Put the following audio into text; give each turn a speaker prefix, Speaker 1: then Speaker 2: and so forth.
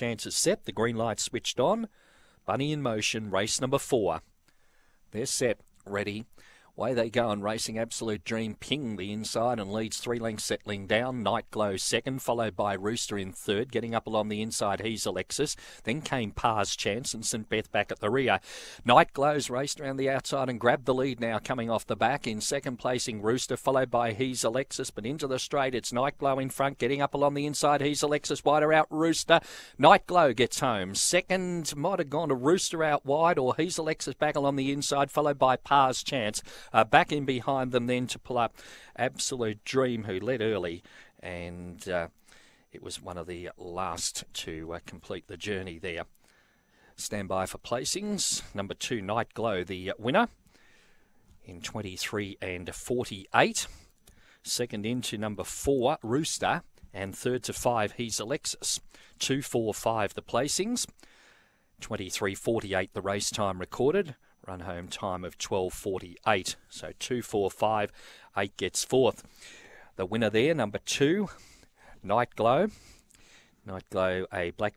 Speaker 1: chances set. The green light switched on. Bunny in motion, race number four. They're set, ready. Away they go and racing Absolute Dream ping the inside and leads three lengths settling down. Night Glow second, followed by Rooster in third. Getting up along the inside, he's Alexis. Then came Par's Chance and St Beth back at the rear. Night Glow's raced around the outside and grabbed the lead now coming off the back. In second placing Rooster, followed by He's Alexis. But into the straight, it's Night Glow in front. Getting up along the inside, he's Alexis. Wider out Rooster. Night Glow gets home. Second might have gone to Rooster out wide or He's Alexis back along the inside, followed by Par's Chance. Uh, back in behind them then to pull up Absolute Dream, who led early and uh, it was one of the last to uh, complete the journey there. Stand by for placings. Number two, Night Glow, the winner in 23 and 48. Second into number four, Rooster. And third to five, He's Alexis. Two, four, five, the placings. 23.48 the race time recorded run home time of 12.48. So 2, 4, 5, 8 gets fourth. The winner there, number 2, Night Glow. Night Glow, a black